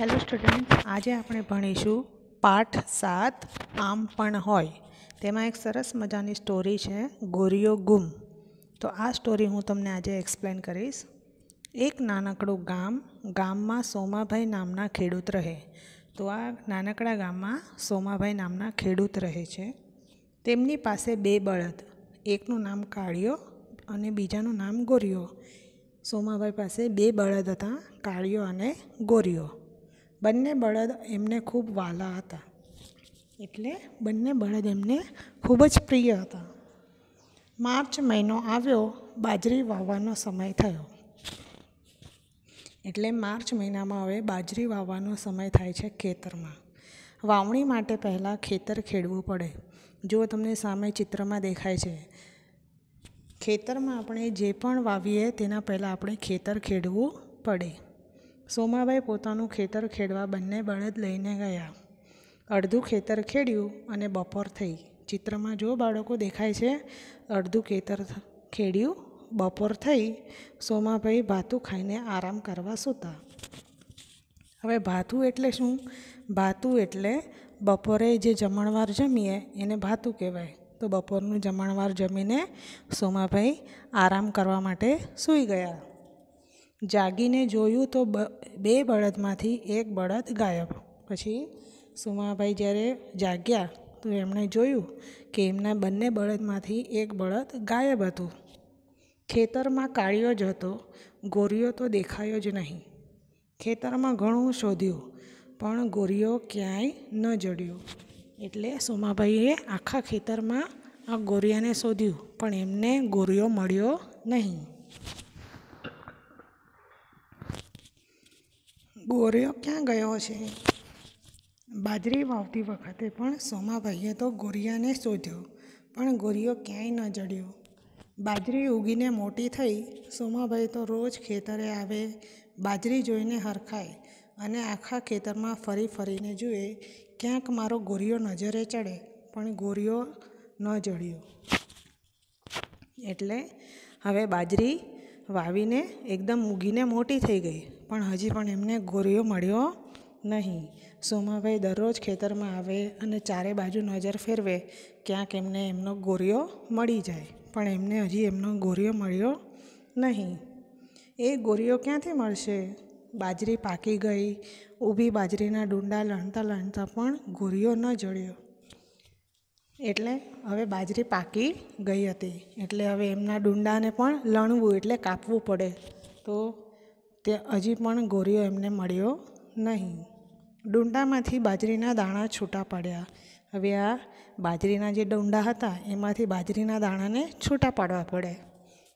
hello student આજે આપણે ભણીશું પાઠ સાત આમ પણ હોય તેમાં એક સરસ મજાની સ્ટોરી છે ગોરીઓ ગુમ તો આ સ્ટોરી હું તમને આજે એક્સપ્લેન કરીશ એક નાનકડું ગામ ગામમાં સોમાભાઈ નામના ખેડૂત રહે તો આ નાનકડા ગામમાં સોમાભાઈ નામના ખેડૂત રહે છે તેમની પાસે બે બળદ એકનું નામ કાળિયો અને બીજાનું નામ ગોરીઓ સોમાભાઈ પાસે બે બળદ હતા કાળિયો અને ગોરીઓ બંને બળદ એમને ખૂબ વાલા હતા એટલે બંને બળદ એમને ખૂબ જ પ્રિય હતા માર્ચ મહિનો આવ્યો બાજરી વાવવાનો સમય થયો એટલે માર્ચ મહિનામાં હવે બાજરી વાવવાનો સમય થાય છે ખેતરમાં વાવણી માટે પહેલાં ખેતર ખેડવું પડે જો તમને સામે ચિત્રમાં દેખાય છે ખેતરમાં આપણે જે પણ વાવીએ તેના પહેલાં આપણે ખેતર ખેડવું પડે સોમાભાઈ પોતાનું ખેતર ખેડવા બંને બળદ લઈને ગયા અડધું ખેતર ખેડ્યું અને બપોર થઈ ચિત્રમાં જો બાળકો દેખાય છે અડધું ખેતર ખેડ્યું બપોર થઈ સોમાભાઈ ભાતું ખાઈને આરામ કરવા સૂતા હવે ભાતું એટલે શું ભાતું એટલે બપોરે જે જમણવાર જમીએ એને ભાતું કહેવાય તો બપોરનું જમણવાર જમીને સોમાભાઈ આરામ કરવા માટે સૂઈ ગયા જાગીને જોયું તો બે બળદમાંથી એક બળદ ગાયબ પછી સુમાભાઈ જ્યારે જાગ્યા તો એમણે જોયું કે એમના બંને બળદમાંથી એક બળદ ગાયબ હતું ખેતરમાં કાળિયો જ હતો ગોરીયો તો દેખાયો જ નહીં ખેતરમાં ઘણું શોધ્યું પણ ગોરીયો ક્યાંય ન જડ્યું એટલે સોમાભાઈએ આખા ખેતરમાં આ ગોરિયાને શોધ્યું પણ એમને ગોરિયો મળ્યો નહીં ગોરિયો ક્યાં ગયો છે બાજરી વાવતી વખતે પણ સોમાભાઈએ તો ગોરિયાને શોધ્યો પણ ગોરિયો ક્યાંય ન જડ્યો બાજરી ઉગીને મોટી થઈ સોમાભાઈ તો રોજ ખેતરે આવે બાજરી જોઈને હરખાય અને આખા ખેતરમાં ફરી ફરીને જુએ ક્યાંક મારો ગોરિયો નજરે ચડે પણ ગોરિયો ન જડ્યો એટલે હવે બાજરી વાવીને એકદમ ઊગીને મોટી થઈ ગઈ પણ હજી પણ એમને ગોરિયો મળ્યો નહીં સોમાભાઈ દરરોજ ખેતરમાં આવે અને ચારે બાજુ નજર ફેરવે ક્યાંક એમને એમનો ગોરિયો મળી જાય પણ એમને હજી એમનો ગોરિયો મળ્યો નહીં એ ગોરિયો ક્યાંથી મળશે બાજરી પાકી ગઈ ઊભી બાજરીના ડુંડા લણતા લણતા પણ ગોરિયો ન જળ્યો એટલે હવે બાજરી પાકી ગઈ હતી એટલે હવે એમના ડુંડાને પણ લણવું એટલે કાપવું પડે તો તે હજી પણ ગોરીઓ એમને મળ્યો નહીં ડુંડામાંથી બાજરીના દાણા છૂટા પડ્યા હવે આ બાજરીના જે ડુંડા હતા એમાંથી બાજરીના દાણાને છૂટા પાડવા પડે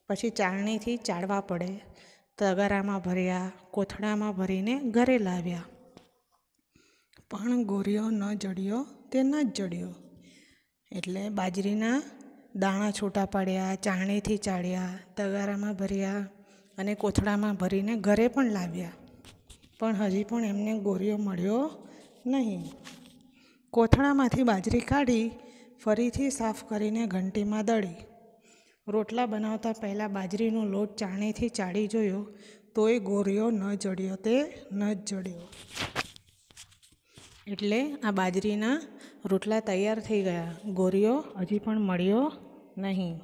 પછી ચાળણીથી ચાળવા પડે તગારામાં ભર્યા કોથળામાં ભરીને ઘરે લાવ્યા પણ ગોરીઓ ન જડ્યો તે ન જ જડ્યો એટલે બાજરીના દાણા છૂટા પાડ્યા ચાણીથી ચાળ્યા તગારામાં ભર્યા અને કોથળામાં ભરીને ઘરે પણ લાવ્યા પણ હજી પણ એમને ગોરીઓ મળ્યો નહીં કોથળામાંથી બાજરી કાઢી ફરીથી સાફ કરીને ઘંટીમાં દળી રોટલા બનાવતા પહેલાં બાજરીનો લોટ ચાણીથી ચાળી જોયો તોય ગોરીઓ ન જડ્યો તે ન જડ્યો એટલે આ બાજરીના રોટલા તૈયાર થઈ ગયા ગોરીઓ હજી પણ મળ્યો નહીં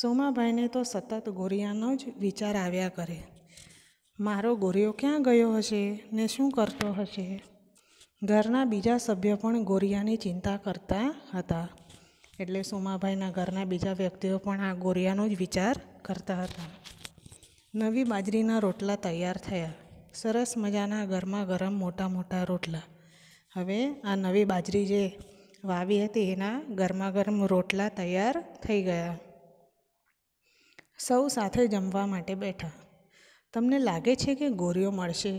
સોમાભાઈને તો સતત ગોરિયાનો જ વિચાર આવ્યા કરે મારો ગોરીઓ ક્યાં ગયો હશે ને શું કરતો હશે ઘરના બીજા સભ્યો પણ ગોરિયાની ચિંતા કરતા હતા એટલે સોમાભાઈના ઘરના બીજા વ્યક્તિઓ પણ આ ગોરિયાનો જ વિચાર કરતા હતા નવી બાજરીના રોટલા તૈયાર થયા સરસ મજાના ઘરમાં ગરમ મોટા મોટા રોટલા હવે આ નવી બાજરી જે વાવી હતી એના ગરમા ગરમ રોટલા તૈયાર થઈ ગયા સૌ સાથે જમવા માટે બેઠા તમને લાગે છે કે ગોરીઓ મળશે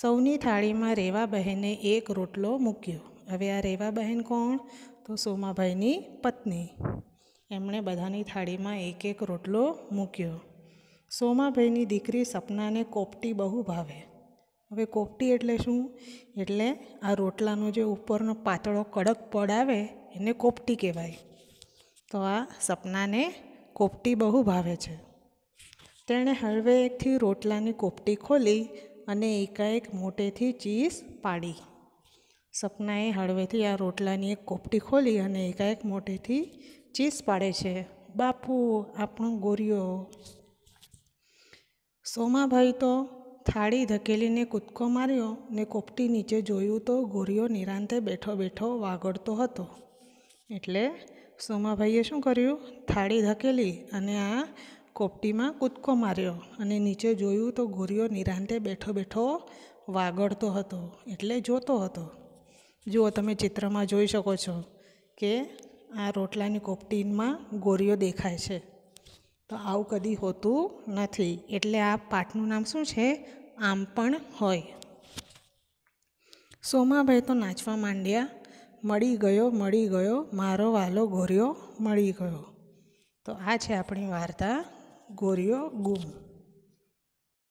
સૌની થાળીમાં રેવા બહેને એક રોટલો મૂક્યો હવે આ રેવા બહેન કોણ તો સોમાભાઈની પત્ની એમણે બધાની થાળીમાં એક એક રોટલો મૂક્યો સોમાભાઈની દીકરી સપનાને કોપટી બહુ ભાવે હવે કોપટી એટલે શું એટલે આ રોટલાનો જે ઉપરનો પાતળો કડક પડ આવે એને કોપટી કહેવાય તો આ સપનાને કોપટી બહુ ભાવે છે તેણે હળવેથી રોટલાની કોપટી ખોલી અને એકાએક મોટેથી ચીઝ પાડી સપનાએ હળવેથી આ રોટલાની એક કોપટી ખોલી અને એકાએક મોટેથી ચીઝ પાડે છે બાપુ આપણો ગોરિયો સોમાભાઈ તો થાળી ધકેલીને કૂદકો માર્યો ને કોપટી નીચે જોયું તો ગોરીઓ નિરાંતે બેઠો બેઠો વાગડતો હતો એટલે સોમાભાઈએ શું કર્યું થાળી ધકેલી અને આ કોપટીમાં કૂદકો માર્યો અને નીચે જોયું તો ગોરીઓ નિરાંતે બેઠો બેઠો વાગડતો હતો એટલે જોતો હતો જુઓ તમે ચિત્રમાં જોઈ શકો છો કે આ રોટલાની કોપટીમાં ગોરીઓ દેખાય છે તો આવું કદી હોતું નથી એટલે આ પાઠનું નામ શું છે આમ પણ હોય સોમાભાઈ તો નાચવા માંડ્યા મળી ગયો મળી ગયો મારો વાલો ગોર્યો મળી ગયો તો આ છે આપણી વાર્તા ગોર્યો ગુમ